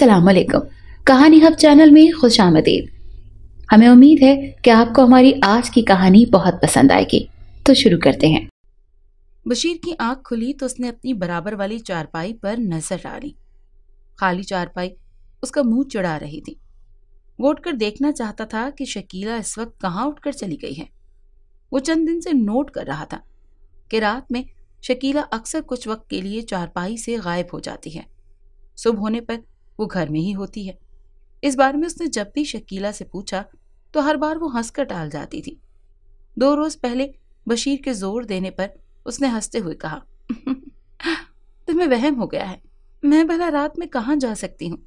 वालेकुम कहानी hub channel में खुश आमदीद हमें उम्मीद है कि आपको हमारी आज की कहानी बहुत पसंद आएगी तो शुरू करते हैं बशीर की आंख खुली तो उसने अपनी बराबर वाली चारपाई पर नजर डाली खाली चारपाई उसका मुंह चढ़ा रही थी वो उठकर देखना चाहता था कि शकीला इस वक्त कहाँ उठकर चली गई है वो चंद दिन से नोट कर रहा था कि रात में शकीला अक्सर कुछ वक्त के लिए चारपाई से गायब हो जाती है सुबह होने पर वो घर में ही होती है इस बारे में उसने जब भी शकीला से पूछा तो हर बार वो हंसकर टाल जाती थी दो रोज पहले बशीर के जोर देने पर उसने हंसते हुए कहा तुम्हें वहम हो गया है मैं भला रात में कहाँ जा सकती हूँ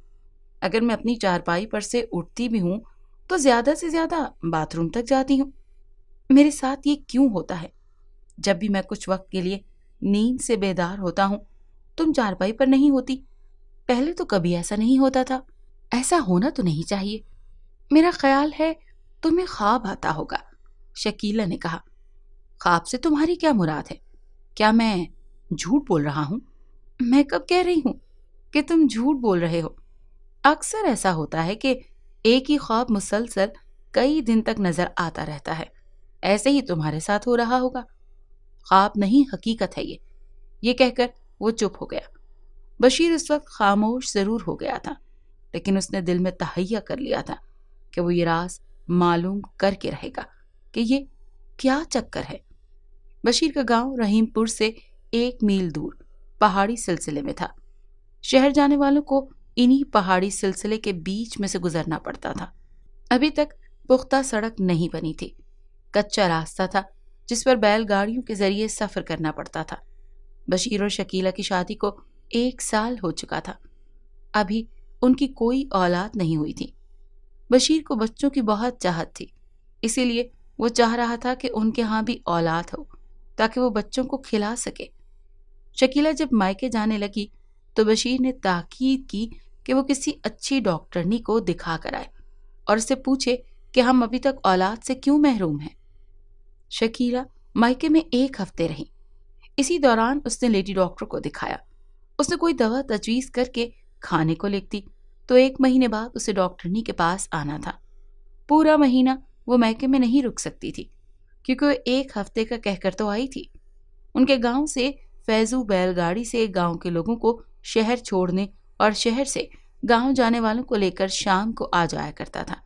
अगर मैं अपनी चारपाई पर से उठती भी हूँ तो ज्यादा से ज्यादा बाथरूम तक जाती हूँ मेरे साथ ये क्यों होता है जब भी मैं कुछ वक्त के लिए नींद से बेदार होता हूँ तुम चारपाई पर नहीं होती पहले तो कभी ऐसा नहीं होता था ऐसा होना तो नहीं चाहिए मेरा ख्याल है तुम्हें ख्वाब आता होगा शकीला ने कहा ख्वाब से तुम्हारी क्या मुराद है क्या मैं झूठ बोल रहा हूं मैं कब कह रही हूं कि तुम झूठ बोल रहे हो अक्सर ऐसा होता है कि एक ही ख्वाब मुसलसल कई दिन तक नज़र आता रहता है ऐसे ही तुम्हारे साथ हो रहा होगा ख्वाब नहीं हकीकत है ये ये कहकर वो चुप हो गया बशीर इस वक्त खामोश ज़रूर हो गया था लेकिन उसने दिल में तहैया कर लिया था कि वो ये राज मालूम करके रहेगा कि ये क्या चक्कर है बशीर का गांव रहीमपुर से एक मील दूर पहाड़ी सिलसिले में था शहर जाने वालों को इन्हीं पहाड़ी सिलसिले के बीच में से गुजरना पड़ता था अभी तक पुख्ता सड़क नहीं बनी थी कच्चा रास्ता था जिस पर बैलगाड़ियों के जरिए सफ़र करना पड़ता था बशीर और शकीला की शादी को एक साल हो चुका था अभी उनकी कोई औलाद नहीं हुई थी बशीर को बच्चों की बहुत चाहत थी इसीलिए वो चाह रहा था कि उनके यहाँ भी औलाद हो ताकि वो बच्चों को खिला सके शकीला जब मायके जाने लगी तो बशीर ने ताकीद की कि वो किसी अच्छी डॉक्टरनी को दिखा कर आए और उससे पूछे कि हम अभी तक औलाद से क्यों महरूम हैं शकीला मायके में एक हफ्ते रही इसी दौरान उसने लेडी डॉक्टर को दिखाया उसने कोई दवा तजवीज़ करके खाने को लिख दी तो एक महीने बाद उसे डॉक्टरनी के पास आना था पूरा महीना वो महके में नहीं रुक सकती थी क्योंकि वो एक हफ्ते का कहकर तो आई थी उनके गांव से फैजू बैलगाड़ी से गांव के लोगों को शहर छोड़ने और शहर से गांव जाने वालों को लेकर शाम को आ जाया करता था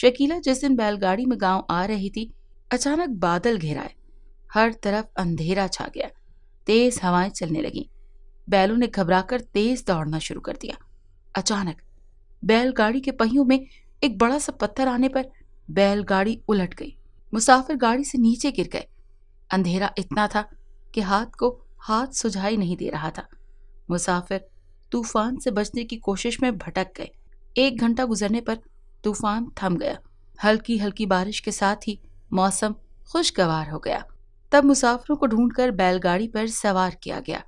शकीला जिस दिन बैलगाड़ी में गांव आ रही थी अचानक बादल घेराए हर तरफ अंधेरा छा गया तेज हवाएं चलने लगीं बैलों ने घबराकर तेज दौड़ना शुरू कर दिया अचानक बैलगाड़ी के पहियों में एक बड़ा सा पत्थर आने पर बैलगाड़ी उलट गई मुसाफिर गाड़ी से नीचे गिर गए अंधेरा इतना था कि हाथ को हाथ सुझाई नहीं दे रहा था मुसाफिर तूफान से बचने की कोशिश में भटक गए एक घंटा गुजरने पर तूफान थम गया हल्की हल्की बारिश के साथ ही मौसम खुशगवार हो गया तब मुसाफिरों को ढूंढकर बैलगाड़ी पर सवार किया गया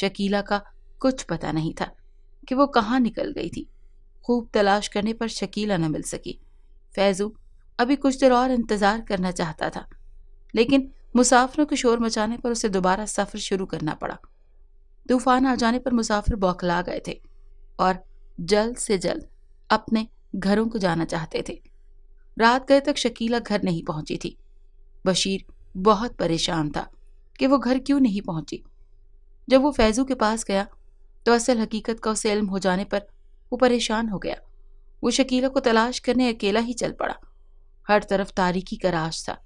शकीला का कुछ पता नहीं था कि वो कहाँ निकल गई थी खूब तलाश करने पर शकीला न मिल सकी फैजू अभी कुछ देर और इंतज़ार करना चाहता था लेकिन मुसाफिरों के शोर मचाने पर उसे दोबारा सफ़र शुरू करना पड़ा तूफान आ जाने पर मुसाफिर बौखला गए थे और जल्द से जल्द अपने घरों को जाना चाहते थे रात गए तक शकीला घर नहीं पहुंची थी बशीर बहुत परेशान था कि वो घर क्यों नहीं पहुंची जब वो फैज़ू के पास गया तो असल हकीकत का उसे इल्म हो जाने पर वो परेशान हो गया वो शकीला को तलाश करने अकेला ही चल पड़ा हर तरफ तारीखी का राज था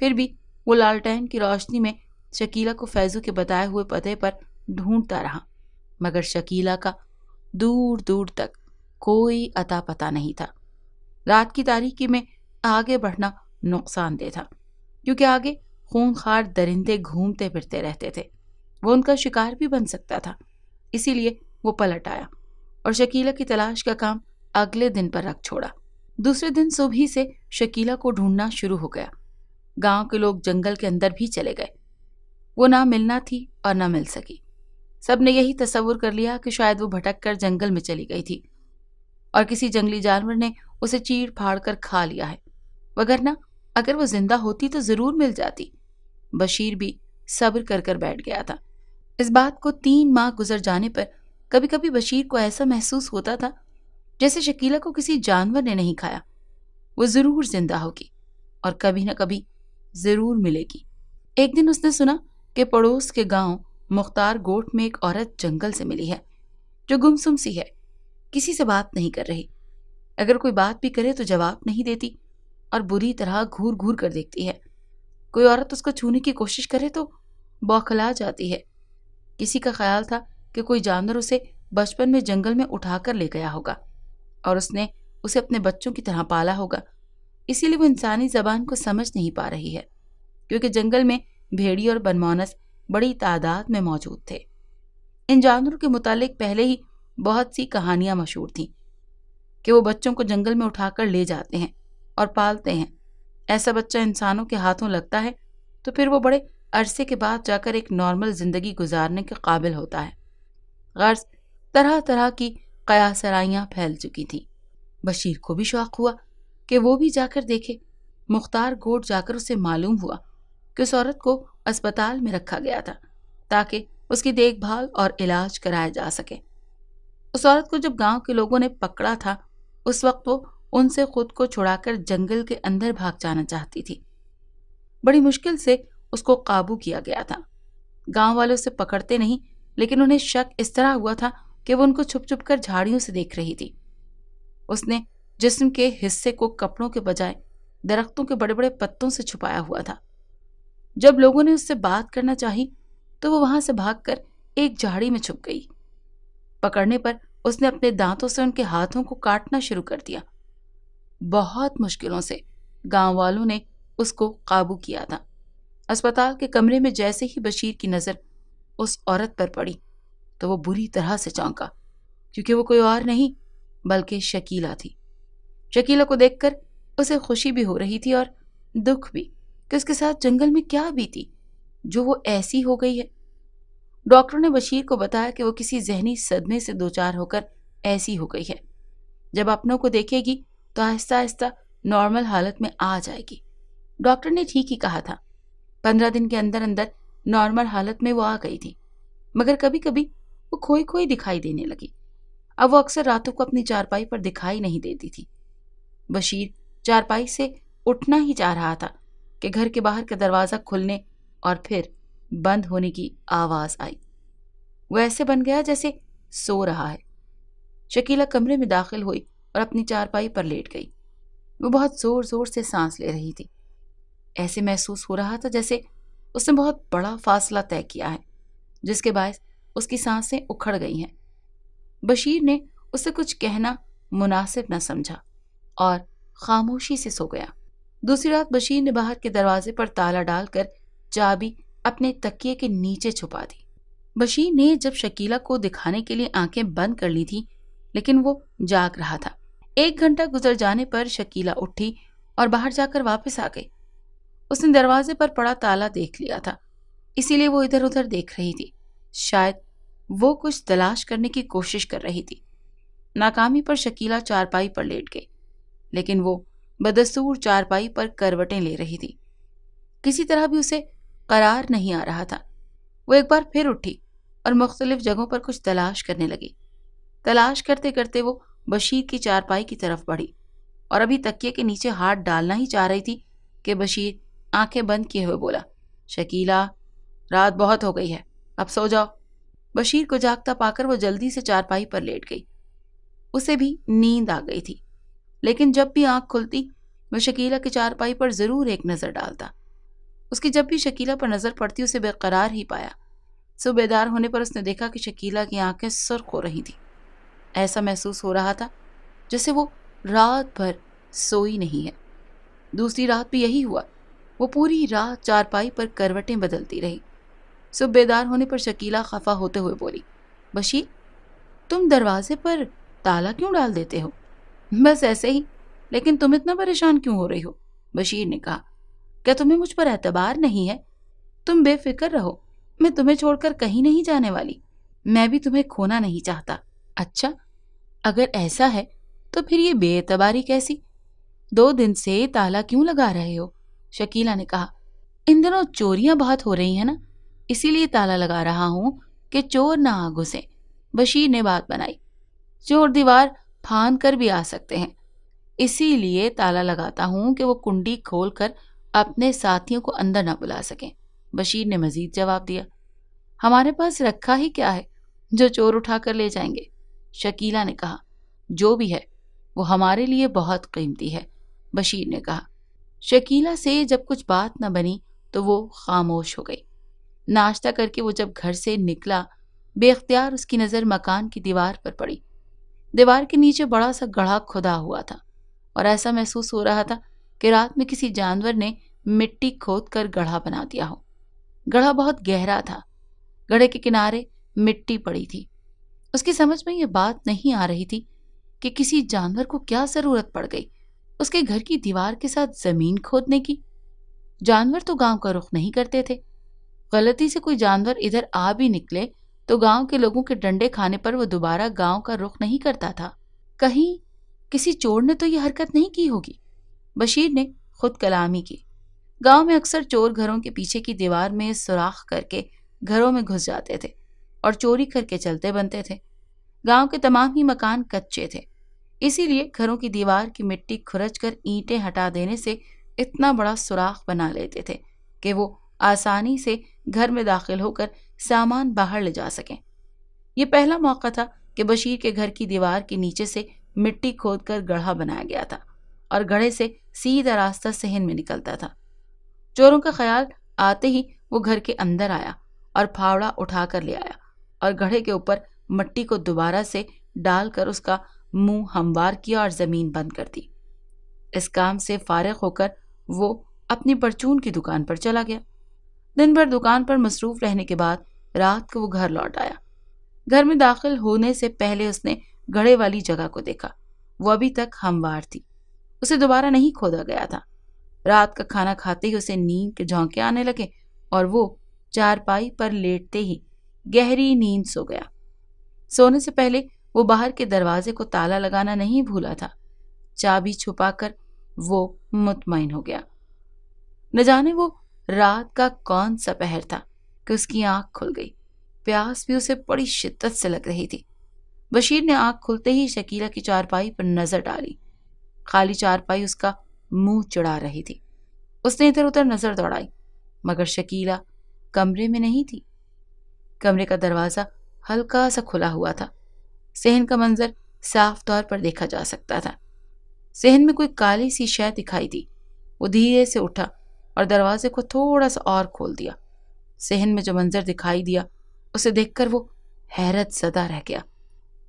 फिर भी वो लालटेन की रोशनी में शकीला को फैज़ू के बताए हुए पते पर ढूंढता रहा मगर शकीला का दूर दूर तक कोई अता पता नहीं था रात की तारीख़ी में आगे बढ़ना नुकसानदेह था क्योंकि आगे खूनखार दरिंदे घूमते फिरते रहते थे वो उनका शिकार भी बन सकता था इसीलिए वो पलट आया और शकीला की तलाश का काम अगले दिन पर रख छोड़ा दूसरे दिन सुबह से शकीला को ढूंढना शुरू हो गया गांव के लोग जंगल के अंदर भी चले गए वो ना मिलना थी और ना मिल सकी सब ने यही तस्वुर कर लिया कि शायद वो भटक कर जंगल में चली गई थी और किसी जंगली जानवर ने उसे चीर फाड़ कर खा लिया है वगरना अगर वो जिंदा होती तो ज़रूर मिल जाती बशीर भी सब्र कर कर बैठ गया था इस बात को तीन माह गुजर जाने पर कभी कभी बशीर को ऐसा महसूस होता था जैसे शकीला को किसी जानवर ने नहीं खाया वो ज़रूर जिंदा होगी और कभी ना कभी ज़रूर मिलेगी एक दिन उसने सुना कि पड़ोस के गांव मुख्तार गोट में एक औरत जंगल से मिली है जो गुमसुम सी है किसी से बात नहीं कर रही अगर कोई बात भी करे तो जवाब नहीं देती और बुरी तरह घूर घूर कर देखती है कोई औरत उसको छूने की कोशिश करे तो बौखला जाती है इसी का ख्याल था कि कोई जानवर उसे बचपन में जंगल में उठा कर ले गया होगा और उसने उसे अपने बच्चों की तरह पाला होगा इसीलिए वो इंसानी जबान को समझ नहीं पा रही है क्योंकि जंगल में भेड़ी और बनमोनस बड़ी तादाद में मौजूद थे इन जानवरों के मुतालिक पहले ही बहुत सी कहानियां मशहूर थीं कि वो बच्चों को जंगल में उठाकर ले जाते हैं और पालते हैं ऐसा बच्चा इंसानों के हाथों लगता है तो फिर वो बड़े अरसे के बाद जाकर एक नॉर्मल ज़िंदगी गुजारने के काबिल होता है गर्ज तरह तरह की कयासराइयाँ फैल चुकी थीं बशीर को भी शौक़ हुआ कि वो भी जाकर देखे मुख्तार गोट जाकर उसे मालूम हुआ कि उस औरत को अस्पताल में रखा गया था ताकि उसकी देखभाल और इलाज कराया जा सके उस औरत को जब गांव के लोगों ने पकड़ा था उस वक्त वो उनसे खुद को छुड़ाकर जंगल के अंदर भाग जाना चाहती थी बड़ी मुश्किल से उसको काबू किया गया था गांव वाले उसे पकड़ते नहीं लेकिन उन्हें शक इस तरह हुआ था कि वो उनको छुप छुप कर झाड़ियों से देख रही थी उसने जिस्म के हिस्से को कपड़ों के बजाय दरख्तों के बड़े बड़े पत्तों से छुपाया हुआ था जब लोगों ने उससे बात करना चाही तो वो वहां से भागकर एक झाड़ी में छुप गई पकड़ने पर उसने अपने दांतों से उनके हाथों को काटना शुरू कर दिया बहुत मुश्किलों से गांव वालों ने उसको काबू किया था अस्पताल के कमरे में जैसे ही बशीर की नज़र उस औरत पर पड़ी तो वो बुरी तरह से चौंका क्योंकि वो कोई और नहीं बल्कि शकीला थी शकीला को देखकर उसे खुशी भी हो रही थी और दुख भी कि उसके साथ जंगल में क्या बीती जो वो ऐसी हो गई है डॉक्टर ने बशीर को बताया कि वो किसी जहनी सदमे से दो चार होकर ऐसी हो गई है जब अपनों को देखेगी तो आहिस्ता आहिस्ता नॉर्मल हालत में आ जाएगी डॉक्टर ने ठीक ही कहा था पंद्रह दिन के अंदर अंदर नॉर्मल हालत में वो आ गई थी मगर कभी कभी वो खोई खोई दिखाई देने लगी अब वो अक्सर रातों को अपनी चारपाई पर दिखाई नहीं देती थी बशीर चारपाई से उठना ही चाह रहा था कि घर के बाहर का दरवाज़ा खुलने और फिर बंद होने की आवाज़ आई वो ऐसे बन गया जैसे सो रहा है शकीला कमरे में दाखिल हुई और अपनी चारपाई पर लेट गई वो बहुत ज़ोर ज़ोर से सांस ले रही थी ऐसे महसूस हो रहा था जैसे उसने बहुत बड़ा फासला तय किया है जिसके बायस उसकी सांसें उखड़ गई हैं बशीर ने उसे कुछ कहना मुनासिब न समझा और खामोशी से सो गया दूसरी रात बशीर ने बाहर के दरवाजे पर ताला डालकर चाबी अपने तकिए के नीचे छुपा दी बशीर ने जब शकीला को दिखाने के लिए आंखें बंद कर ली थी लेकिन वो जाग रहा था एक घंटा गुजर जाने पर शकीला उठी और बाहर जाकर वापस आ गई उसने दरवाजे पर पड़ा ताला देख लिया था इसीलिए वो इधर उधर देख रही थी शायद वो कुछ तलाश करने की कोशिश कर रही थी नाकामी पर शकीला चारपाई पर लेट गई लेकिन वो बदस्तूर चारपाई पर करवटें ले रही थी किसी तरह भी उसे करार नहीं आ रहा था वो एक बार फिर उठी और मुख्तलिफ जगहों पर कुछ तलाश करने लगी तलाश करते करते वो बशीर की चारपाई की तरफ बढ़ी और अभी तकिए के नीचे हाथ डालना ही चाह रही थी कि बशीर आंखें बंद किए हुए बोला शकीला रात बहुत हो गई है अब सो जाओ बशीर को जागता पाकर वो जल्दी से चारपाई पर लेट गई उसे भी नींद आ गई थी लेकिन जब भी आंख खुलती वह शकीला की चारपाई पर ज़रूर एक नज़र डालता उसकी जब भी शकीला पर नज़र पड़ती उसे बेकरार ही पाया सो बेदार होने पर उसने देखा कि शकीला की आंखें सुर्ख हो रही थी ऐसा महसूस हो रहा था जैसे वो रात भर सोई नहीं है दूसरी रात भी यही हुआ वो पूरी राह चारपाई पर करवटें बदलती रही सुबह बेदार होने पर शकीला खफा होते हुए बोली बशी तुम दरवाजे पर ताला क्यों डाल देते हो बस ऐसे ही लेकिन तुम इतना परेशान क्यों हो रही हो बशीर ने कहा क्या तुम्हें मुझ पर एतबार नहीं है तुम बेफिक्र रहो मैं तुम्हें छोड़कर कहीं नहीं जाने वाली मैं भी तुम्हें खोना नहीं चाहता अच्छा अगर ऐसा है तो फिर ये बेतबारी कैसी दो दिन से ताला क्यों लगा रहे हो शकीला ने कहा इन दिनों चोरियां बहुत हो रही हैं ना इसीलिए ताला लगा रहा हूं कि चोर ना आ घुसे बशीर ने बात बनाई चोर दीवार फान कर भी आ सकते हैं इसीलिए ताला लगाता हूं कि वो कुंडी खोल कर अपने साथियों को अंदर ना बुला सकें बशीर ने मजीद जवाब दिया हमारे पास रखा ही क्या है जो चोर उठा कर ले जाएंगे शकीला ने कहा जो भी है वो हमारे लिए बहुत कीमती है बशीर ने कहा शकीला से जब कुछ बात न बनी तो वो खामोश हो गई नाश्ता करके वो जब घर से निकला बेख्तियार उसकी नज़र मकान की दीवार पर पड़ी दीवार के नीचे बड़ा सा गढ़ा खुदा हुआ था और ऐसा महसूस हो रहा था कि रात में किसी जानवर ने मिट्टी खोद कर गढ़ा बना दिया हो गढ़ा बहुत गहरा था गढ़े के किनारे मिट्टी पड़ी थी उसकी समझ में ये बात नहीं आ रही थी कि किसी जानवर को क्या ज़रूरत पड़ गई उसके घर की दीवार के साथ जमीन खोदने की जानवर तो गांव का रुख नहीं करते थे गलती से कोई जानवर इधर आ भी निकले तो गांव के लोगों के डंडे खाने पर वो दोबारा गांव का रुख नहीं करता था कहीं किसी चोर ने तो ये हरकत नहीं की होगी बशीर ने खुद कलामी की गांव में अक्सर चोर घरों के पीछे की दीवार में सुराख करके घरों में घुस जाते थे और चोरी करके चलते बनते थे गांव के तमाम ही मकान कच्चे थे इसीलिए घरों की दीवार की मिट्टी खुरच कर ईंटें हटा देने से इतना बड़ा सुराख बना लेते थे कि वो आसानी से घर में दाखिल होकर सामान बाहर ले जा सकें यह पहला मौका था कि बशीर के घर की दीवार के नीचे से मिट्टी खोद कर गढ़ा बनाया गया था और गढ़े से सीधा रास्ता सहन में निकलता था चोरों का ख्याल आते ही वो घर के अंदर आया और फावड़ा उठाकर ले आया और गढ़े के ऊपर मिट्टी को दोबारा से डालकर उसका मुंह हमवार किया और ज़मीन बंद कर दी इस काम से फारग होकर वो अपनी परचून की दुकान पर चला गया दिन भर दुकान पर मसरूफ रहने के बाद रात को वो घर लौट आया घर में दाखिल होने से पहले उसने घड़े वाली जगह को देखा वो अभी तक हमवार थी उसे दोबारा नहीं खोदा गया था रात का खाना खाते ही उसे नींद के झोंके आने लगे और वो चारपाई पर लेटते ही गहरी नींद सो गया सोने से पहले वो बाहर के दरवाजे को ताला लगाना नहीं भूला था चाबी छुपाकर वो मुतमिन हो गया न जाने वो रात का कौन सा पहर था कि उसकी आंख खुल गई प्यास भी उसे बड़ी शिद्दत से लग रही थी बशीर ने आंख खुलते ही शकीला की चारपाई पर नजर डाली खाली चारपाई उसका मुंह चढ़ा रही थी उसने इधर उधर नजर दौड़ाई मगर शकीला कमरे में नहीं थी कमरे का दरवाजा हल्का सा खुला हुआ था सहन का मंजर साफ तौर पर देखा जा सकता था सहन में कोई काली सी शय दिखाई दी वो धीरे से उठा और दरवाजे को थोड़ा सा और खोल दिया सेहन में जो मंजर दिखाई दिया उसे देखकर वो हैरत सदा रह गया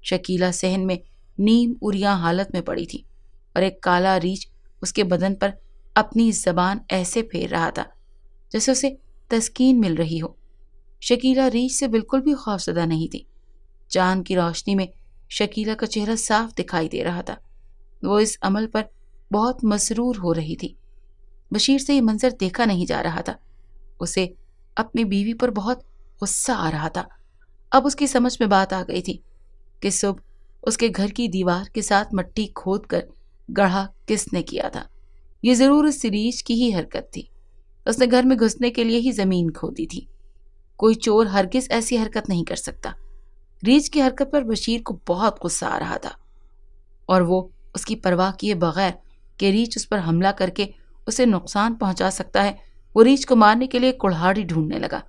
शकीला सेहन में नीम उरिया हालत में पड़ी थी और एक काला रीछ उसके बदन पर अपनी जबान ऐसे फेर रहा था जैसे उसे तस्कीन मिल रही हो शकीला रीछ से बिल्कुल भी खौफजदा नहीं थी चांद की रोशनी में शकीला का चेहरा साफ दिखाई दे रहा था वो इस अमल पर बहुत मसरूर हो रही थी बशीर से ये मंजर देखा नहीं जा रहा था उसे अपनी बीवी पर बहुत गुस्सा आ रहा था अब उसकी समझ में बात आ गई थी कि सुबह उसके घर की दीवार के साथ मट्टी खोद कर गढ़ा किसने किया था ये ज़रूर उस सीरीज की ही हरकत थी उसने घर में घुसने के लिए ही ज़मीन खोदी थी कोई चोर हरगिज ऐसी हरकत नहीं कर सकता रीज की हरकत पर बशीर को बहुत गुस्सा आ रहा था और वो उसकी परवाह किए बगैर कि रीच उस पर हमला करके उसे नुकसान पहुंचा सकता है वो रीच को मारने के लिए कुल्हाड़ी ढूंढने लगा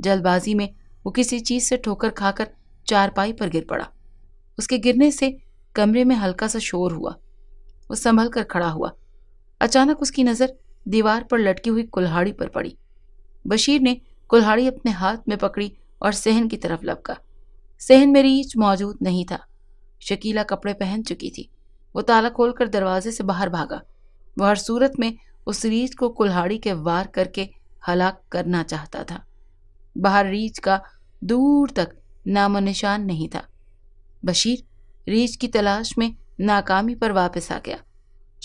जल्दबाजी में वो किसी चीज़ से ठोकर खाकर चारपाई पर गिर पड़ा उसके गिरने से कमरे में हल्का सा शोर हुआ वो संभल कर खड़ा हुआ अचानक उसकी नज़र दीवार पर लटकी हुई कुल्हाड़ी पर पड़ी बशीर ने कुल्हाड़ी अपने हाथ में पकड़ी और सहन की तरफ लपका सहन में रीच मौजूद नहीं था शकीला कपड़े पहन चुकी थी वो ताला खोलकर दरवाजे से बाहर भागा वह हर सूरत में उस रीच को कुल्हाड़ी के वार करके हलाक करना चाहता था बाहर रीच का दूर तक नामो निशान नहीं था बशीर रीच की तलाश में नाकामी पर वापस आ गया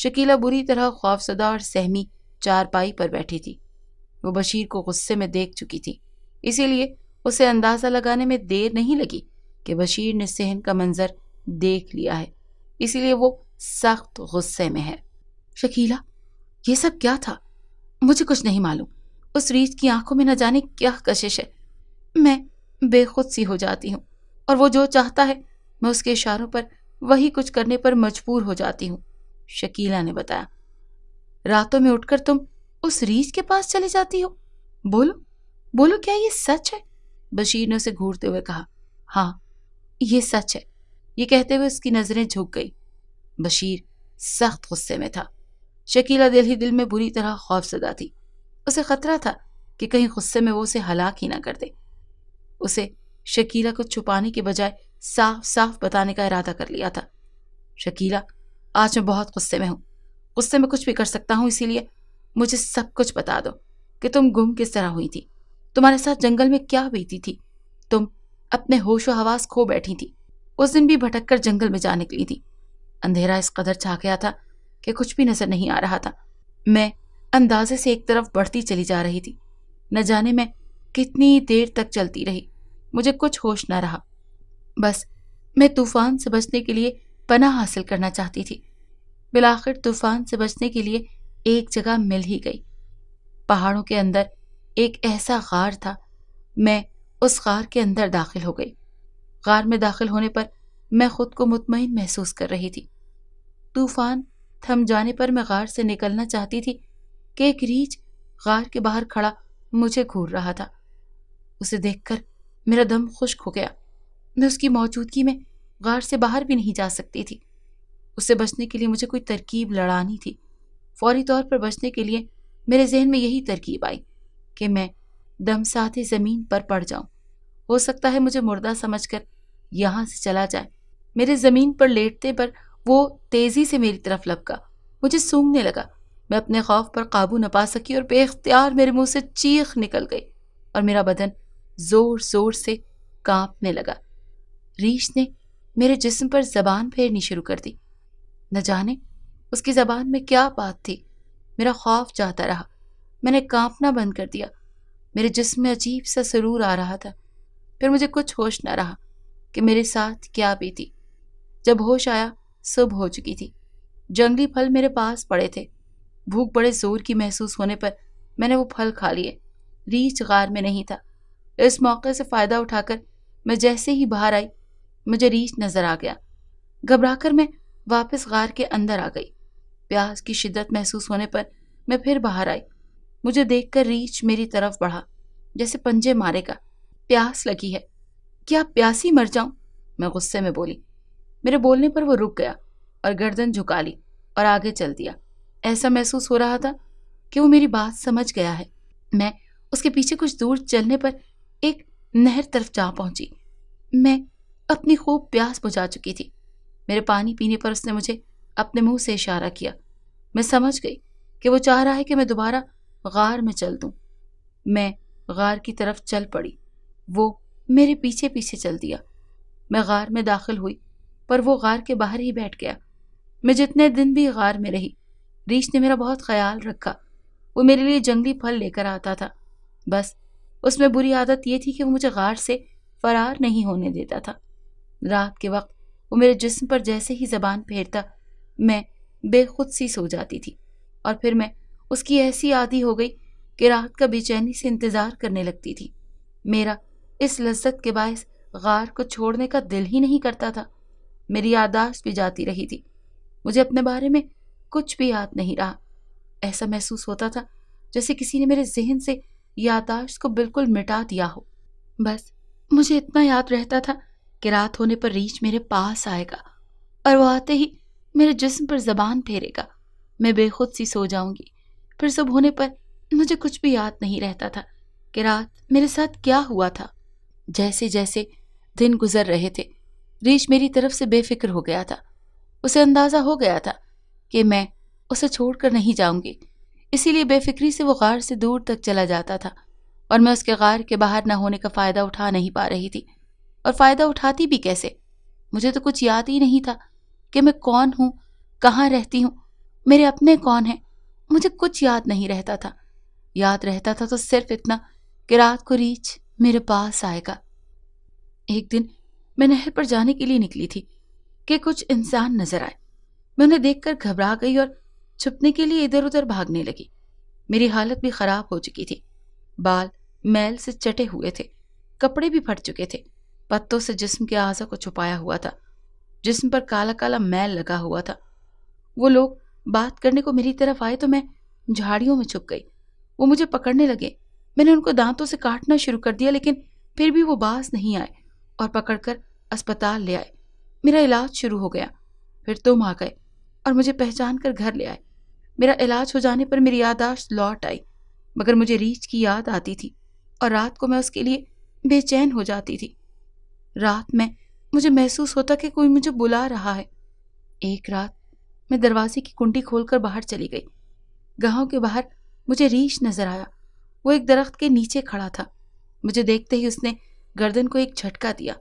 शकीला बुरी तरह खौफसदा और सहमी चारपाई पर बैठी थी वो बशीर को गुस्से में देख चुकी थी इसीलिए उसे अंदाज़ा लगाने में देर नहीं लगी कि बशीर ने सहन का मंजर देख लिया है इसीलिए वो सख्त गुस्से में है शकीला ये सब क्या था मुझे कुछ नहीं मालूम उस रीत की आंखों में न जाने क्या कशिश है मैं बेखुद सी हो जाती हूँ और वो जो चाहता है मैं उसके इशारों पर वही कुछ करने पर मजबूर हो जाती हूँ शकीला ने बताया रातों में उठकर तुम उस रीत के पास चले जाती हो बोलो बोलो क्या ये सच है बशीर ने उसे घूरते हुए कहा हाँ ये सच है ये कहते हुए उसकी नज़रें झुक गई बशीर सख्त गुस्से में था शकीला दिल ही दिल में बुरी तरह खौफ सदा थी उसे खतरा था कि कहीं गुस्से में वो उसे हलाक ही ना कर दे उसे शकीला को छुपाने के बजाय साफ साफ बताने का इरादा कर लिया था शकीला आज मैं बहुत गुस्से में हूँ गुस्से में कुछ भी कर सकता हूँ इसीलिए मुझे सब कुछ बता दो कि तुम गुम किस तरह हुई थी तुम्हारे साथ जंगल में क्या बीती थी तुम अपने होशो हवास खो बैठी थी उस दिन भी भटक कर जंगल में जा निकली थी अंधेरा इस कदर छा गया था कि कुछ भी नजर नहीं आ रहा था मैं अंदाजे से एक तरफ बढ़ती चली जा रही थी न जाने में कितनी देर तक चलती रही मुझे कुछ होश न रहा बस मैं तूफान से बचने के लिए पना हासिल करना चाहती थी बिलाखिर तूफान से बचने के लिए एक जगह मिल ही गई पहाड़ों के अंदर एक ऐसा गार था मैं उस गार के अंदर दाखिल हो गई गार में दाखिल होने पर मैं खुद को मुतमिन महसूस कर रही थी तूफान थम जाने पर मैं गार से निकलना चाहती थी कि एक रीच गार के बाहर खड़ा मुझे घूर रहा था उसे देखकर मेरा दम खुश्क हो गया मैं उसकी मौजूदगी में गार से बाहर भी नहीं जा सकती थी उससे बचने के लिए मुझे कोई तरकीब लड़ानी थी फौरी तौर पर बचने के लिए मेरे जहन में यही तरकीब आई कि मैं दम साथ ही ज़मीन पर पड़ जाऊं। हो सकता है मुझे मुर्दा समझकर यहाँ से चला जाए मेरे ज़मीन पर लेटते पर वो तेज़ी से मेरी तरफ लपका मुझे सूंघने लगा मैं अपने खौफ पर काबू न पा सकी और बेख्तियार मेरे मुंह से चीख निकल गई और मेरा बदन ज़ोर ज़ोर से कांपने लगा रीश ने मेरे जिस्म पर जबान फेरनी शुरू कर दी न जाने उसकी जबान में क्या बात थी मेरा खौफ जाता रहा मैंने कांपना बंद कर दिया मेरे जिस्म में अजीब सा सरूर आ रहा था फिर मुझे कुछ होश ना रहा कि मेरे साथ क्या बीती जब होश आया सुबह हो चुकी थी जंगली फल मेरे पास पड़े थे भूख बड़े जोर की महसूस होने पर मैंने वो फल खा लिए रीछ गार में नहीं था इस मौके से फ़ायदा उठाकर मैं जैसे ही बाहर आई मुझे रीछ नज़र आ गया घबराकर मैं वापस गार के अंदर आ गई प्यास की शिद्दत महसूस होने पर मैं फिर बाहर आई मुझे देखकर रीछ मेरी तरफ बढ़ा जैसे पंजे मारेगा प्यास लगी है क्या प्यासी मर जाऊं मैं गुस्से में बोली मेरे बोलने पर वो रुक गया और गर्दन झुका ली और आगे चल दिया ऐसा महसूस हो रहा था कि वो मेरी बात समझ गया है मैं उसके पीछे कुछ दूर चलने पर एक नहर तरफ जा पहुंची मैं अपनी खूब प्यास बुझा चुकी थी मेरे पानी पीने पर उसने मुझे अपने मुंह से इशारा किया मैं समझ गई कि वो चाह रहा है कि मैं दोबारा गार में चल दूं। मैं गार की तरफ चल पड़ी वो मेरे पीछे पीछे चल दिया मैं गार में दाखिल हुई पर वो गार के बाहर ही बैठ गया मैं जितने दिन भी गार में रही रीछ ने मेरा बहुत ख्याल रखा वो मेरे लिए जंगली फल लेकर आता था बस उसमें बुरी आदत ये थी कि वो मुझे गार से फरार नहीं होने देता था रात के वक्त वो मेरे जिस्म पर जैसे ही जबान फेरता मैं बेखुद सी सो जाती थी और फिर मैं उसकी ऐसी आदि हो गई कि रात का बेचैनी से इंतज़ार करने लगती थी मेरा इस लज्जत के बायस गार को छोड़ने का दिल ही नहीं करता था मेरी यादाश्त भी जाती रही थी मुझे अपने बारे में कुछ भी याद नहीं रहा ऐसा महसूस होता था जैसे किसी ने मेरे जहन से यादाश्त को बिल्कुल मिटा दिया हो बस मुझे इतना याद रहता था कि रात होने पर रीच मेरे पास आएगा और वो आते ही मेरे जिस्म पर जबान फेरेगा मैं बेखुद सी सो जाऊंगी फिर सब होने पर मुझे कुछ भी याद नहीं रहता था कि रात मेरे साथ क्या हुआ था जैसे जैसे दिन गुजर रहे थे रीश मेरी तरफ से बेफिक्र हो गया था उसे अंदाज़ा हो गया था कि मैं उसे छोड़कर नहीं जाऊंगी इसीलिए बेफिक्री से वो गार से दूर तक चला जाता था और मैं उसके गार के बाहर ना होने का फ़ायदा उठा नहीं पा रही थी और फ़ायदा उठाती भी कैसे मुझे तो कुछ याद ही नहीं था कि मैं कौन हूँ कहाँ रहती हूँ मेरे अपने कौन हैं मुझे कुछ याद नहीं रहता था याद रहता था तो सिर्फ इतना कि रात को रीच मेरे पास आएगा एक दिन मैं नहर पर जाने के लिए निकली थी कि कुछ इंसान नजर आए मैं उन्हें देखकर घबरा गई और छुपने के लिए इधर उधर भागने लगी मेरी हालत भी खराब हो चुकी थी बाल मैल से चटे हुए थे कपड़े भी फट चुके थे पत्तों से जिस्म के आजा को छुपाया हुआ था जिस्म पर काला काला मैल लगा हुआ था वो लोग बात करने को मेरी तरफ आए तो मैं झाड़ियों में छुप गई वो मुझे पकड़ने लगे मैंने उनको दांतों से काटना शुरू कर दिया लेकिन फिर भी वो बास नहीं आए और पकड़कर अस्पताल ले आए मेरा इलाज शुरू हो गया फिर तुम आ गए और मुझे पहचान कर घर ले आए मेरा इलाज हो जाने पर मेरी यादाश्त लौट आई मगर मुझे रीच की याद आती थी और रात को मैं उसके लिए बेचैन हो जाती थी रात में मुझे महसूस होता कि कोई मुझे बुला रहा है एक रात मैं दरवाजे की कुंडी खोलकर बाहर चली गई गाँव के बाहर मुझे रीश नजर आया वो एक दरख्त के नीचे खड़ा था मुझे देखते ही उसने गर्दन को एक झटका दिया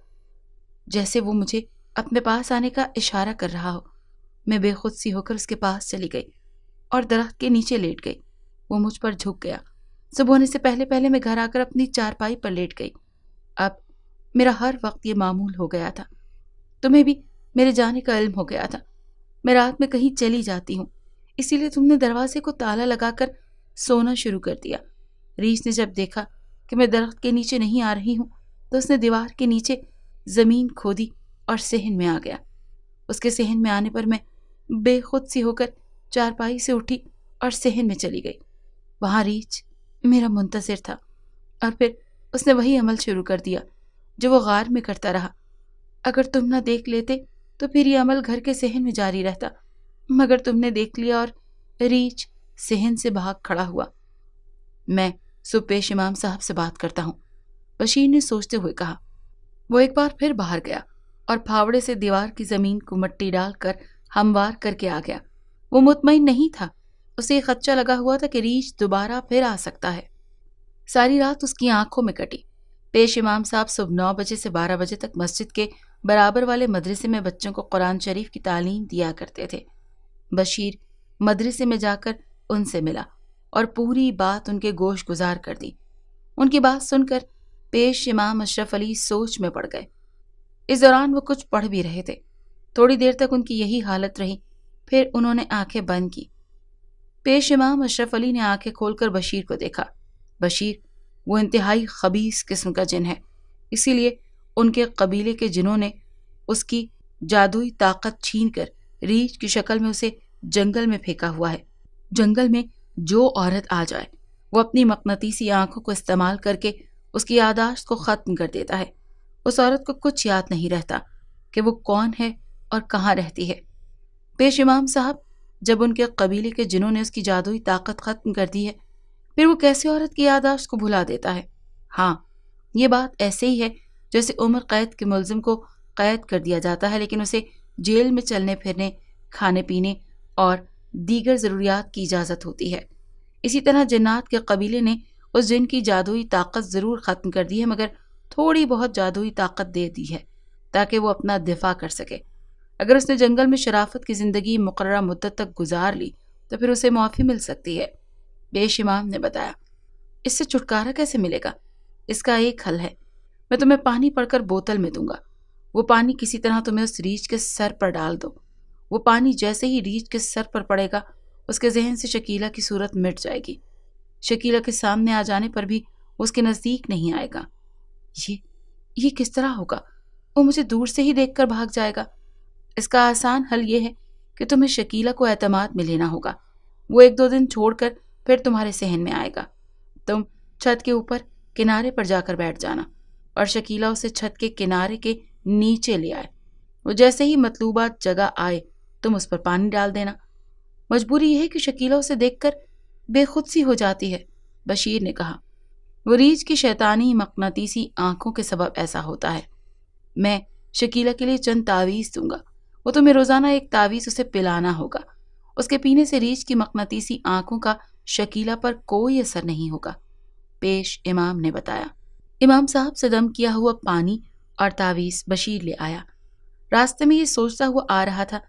जैसे वो मुझे अपने पास आने का इशारा कर रहा हो मैं बेखुद सी होकर उसके पास चली गई और दरख्त के नीचे लेट गई वो मुझ पर झुक गया सुबह होने से पहले पहले मैं घर आकर अपनी चारपाई पर लेट गई अब मेरा हर वक्त ये मामूल हो गया था तुम्हें भी मेरे जाने का इल्म हो गया था मैं रात में कहीं चली जाती हूँ इसीलिए तुमने दरवाजे को ताला लगाकर सोना शुरू कर दिया रीस ने जब देखा कि मैं दरख्त के नीचे नहीं आ रही हूँ तो उसने दीवार के नीचे ज़मीन खोदी और सहन में आ गया उसके सहन में आने पर मैं बेखुद सी होकर चारपाई से उठी और सहन में चली गई वहाँ रीच मेरा मुंतज़र था और फिर उसने वही अमल शुरू कर दिया जो वो गार में करता रहा अगर तुम ना देख लेते तो फिर ये अमल घर के सहन में जारी रहता मगर तुमने देख लिया और रीच सहन से भाग खड़ा हुआ मैं सुपेश इमाम साहब से बात करता हूँ बशीर ने सोचते हुए कहा वो एक बार फिर बाहर गया और फावड़े से दीवार की ज़मीन को मट्टी डालकर हमवार करके आ गया वो मुतमिन नहीं था उसे एक खच्चा लगा हुआ था कि रीच दोबारा फिर आ सकता है सारी रात उसकी आंखों में कटी पेश इमाम साहब सुबह नौ बजे से बारह बजे तक मस्जिद के बराबर वाले मदरसे में बच्चों को कुरान शरीफ की तालीम दिया करते थे बशीर मदरसे में जाकर उनसे मिला और पूरी बात उनके गोश गुजार कर दी उनकी बात सुनकर पेश इमाम अशरफ अली सोच में पड़ गए इस दौरान वो कुछ पढ़ भी रहे थे थोड़ी देर तक उनकी यही हालत रही फिर उन्होंने आंखें बंद की पेश इमाम अशरफ अली ने आंखें खोलकर बशीर को देखा बशीर वो इंतहाई खबीस किस्म का जिन है इसीलिए उनके कबीले के जिन्होंने उसकी जादुई ताकत छीन कर रीछ की शक्ल में उसे जंगल में फेंका हुआ है जंगल में जो औरत आ जाए वो अपनी मकनतीसी आंखों को इस्तेमाल करके उसकी यादाश्त को ख़त्म कर देता है उस औरत को कुछ याद नहीं रहता कि वो कौन है और कहाँ रहती है पेश इमाम साहब जब उनके कबीले के जिन्होंने उसकी जादुई ताकत ख़त्म कर दी है फिर वो कैसे औरत की यादाश्त को भुला देता है हाँ ये बात ऐसे ही है जैसे उम्र कैद के मुलजिम को कैद कर दिया जाता है लेकिन उसे जेल में चलने फिरने खाने पीने और दीगर ज़रूरियात की इजाज़त होती है इसी तरह जन्नात के कबीले ने उस जिन की जादुई ताकत ज़रूर ख़त्म कर दी है मगर थोड़ी बहुत जादुई ताकत दे दी है ताकि वो अपना दिफा कर सके अगर उसने जंगल में शराफत की ज़िंदगी मुकर मुद्दत तक गुजार ली तो फिर उसे मुआफ़ी मिल सकती है बेशमाम ने बताया इससे छुटकारा कैसे मिलेगा इसका एक हल है मैं तुम्हें पानी पड़कर बोतल में दूंगा वो पानी किसी तरह तुम्हें उस रीछ के सर पर डाल दो वो पानी जैसे ही रीछ के सर पर पड़ेगा उसके जहन से शकीला की सूरत मिट जाएगी शकीला के सामने आ जाने पर भी उसके नज़दीक नहीं आएगा ये ये किस तरह होगा वो मुझे दूर से ही देखकर भाग जाएगा इसका आसान हल ये है कि तुम्हें शकीला को अहतमाद में लेना होगा वो एक दो दिन छोड़कर फिर तुम्हारे सहन में आएगा तुम छत के ऊपर किनारे पर जाकर बैठ जाना और शकीला उसे छत के किनारे के नीचे ले आए वो जैसे ही मतलूबा जगह आए तुम उस पर पानी डाल देना मजबूरी यह है कि शकीला उसे देखकर बेखुद सी हो जाती है बशीर ने कहा वो रीझ की शैतानी मकनातीसी आंखों के सबब ऐसा होता है मैं शकीला के लिए चंद तावीज़ दूंगा वो तुम्हें रोज़ाना एक तावीज़ उसे पिलाना होगा उसके पीने से रीज की मकनातीसी आंखों का शकीला पर कोई असर नहीं होगा पेश इमाम ने बताया इमाम साहब से दम किया हुआ पानी और तावीज़ बशीर ले आया रास्ते में ये सोचता हुआ आ रहा था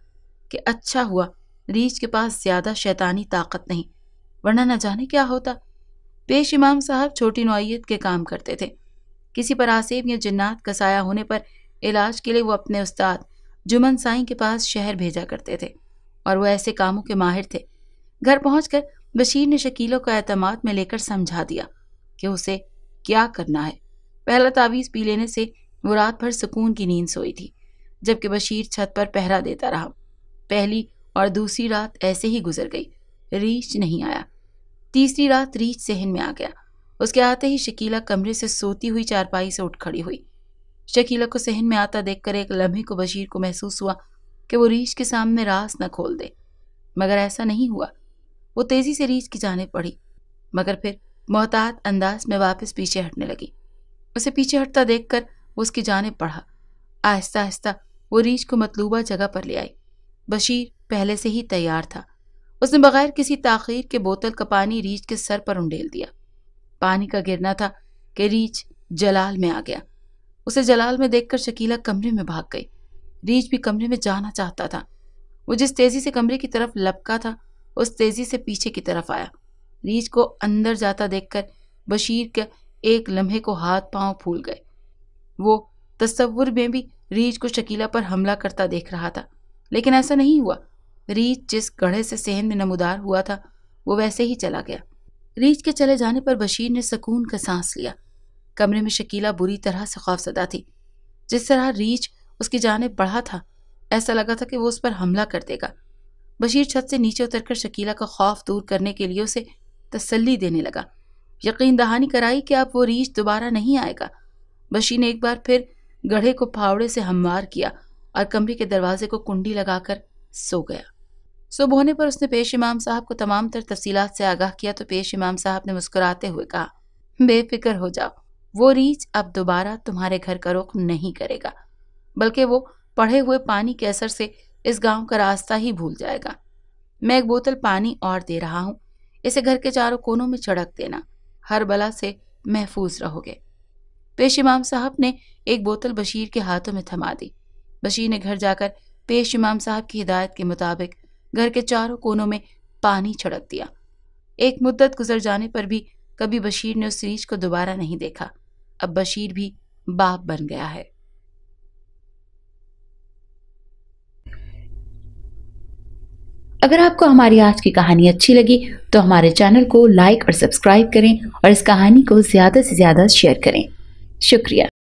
कि अच्छा हुआ रीछ के पास ज़्यादा शैतानी ताकत नहीं वरना न जाने क्या होता पेश इमाम साहब छोटी नोयत के काम करते थे किसी पर आसेब या जन्नात का साया होने पर इलाज के लिए वो अपने उस्ताद जुमन साई के पास शहर भेजा करते थे और वह ऐसे कामों के माहिर थे घर पहुँच बशीर ने शकीलों को अहतमाद में लेकर समझा दिया कि उसे क्या करना है पहला तावीज़ पी लेने से वो रात भर सुकून की नींद सोई थी जबकि बशीर छत पर पहरा देता रहा पहली और दूसरी रात ऐसे ही गुजर गई रीच नहीं आया तीसरी रात रीच सहन में आ गया उसके आते ही शकीला कमरे से सोती हुई चारपाई से उठ खड़ी हुई शकीला को सहन में आता देखकर एक लम्हे को बशीर को महसूस हुआ कि वो रीछ के सामने रास न खोल दे मगर ऐसा नहीं हुआ वो तेज़ी से रीछ की जाने पड़ी मगर फिर मोहतात अंदाज में वापस पीछे हटने लगी उसे पीछे हटता देखकर वो उसकी जाने पढ़ा आहिस्ता आहिस्ता वो रीछ को मतलूबा जगह पर ले आई बशीर पहले से ही तैयार था उसने बगैर किसी ताखीर के बोतल का पानी रीछ के सर पर उंडेल दिया पानी का गिरना था कि रीछ जलाल में आ गया उसे जलाल में देखकर शकीला कमरे में भाग गई रीछ भी कमरे में जाना चाहता था वो जिस तेज़ी से कमरे की तरफ लपका था उस तेज़ी से पीछे की तरफ आया रीछ को अंदर जाता देखकर बशीर के एक लम्हे को हाथ पांव फूल गए वो तस्वुर में भी रीझ को शकीला पर हमला करता देख रहा था लेकिन ऐसा नहीं हुआ रीच जिस गढ़े से सहन में नमोदार हुआ था वो वैसे ही चला गया रीच के चले जाने पर बशीर ने सुकून का सांस लिया कमरे में शकीला बुरी तरह से खौफजदा थी जिस तरह रीच उसकी जानब बढ़ा था ऐसा लगा था कि वो उस पर हमला कर देगा बशीर छत से नीचे उतरकर शकीला का खौफ दूर करने के लिए उसे तसल्ली देने लगा यकीन दहानी कराई कि अब वो रीछ दोबारा नहीं आएगा बशी ने एक बार फिर गढ़े को फावड़े से हमवार किया और कमरे के दरवाजे को कुंडी लगाकर सो गया सुबह होने पर उसने पेश इमाम साहब को तमाम तर तफसीत से आगाह किया तो पेश इमाम साहब ने मुस्कुराते हुए कहा बेफिक्र हो जाओ वो रीच अब दोबारा तुम्हारे घर का रुख नहीं करेगा बल्कि वो पढ़े हुए पानी के असर से इस गांव का रास्ता ही भूल जाएगा मैं एक बोतल पानी और दे रहा हूँ इसे घर के चारों कोनों में चढ़क देना हर बला से महफूज रहोगे पेश इमाम साहब ने एक बोतल बशीर के हाथों में थमा दी बशीर ने घर जाकर पेश इमाम साहब की हिदायत के मुताबिक घर के चारों कोनों में पानी छिड़क दिया एक मुद्दत गुजर जाने पर भी कभी बशीर ने उस सीरीज को दोबारा नहीं देखा अब बशीर भी बाप बन गया है अगर आपको हमारी आज की कहानी अच्छी लगी तो हमारे चैनल को लाइक और सब्सक्राइब करें और इस कहानी को ज़्यादा से ज़्यादा शेयर करें शुक्रिया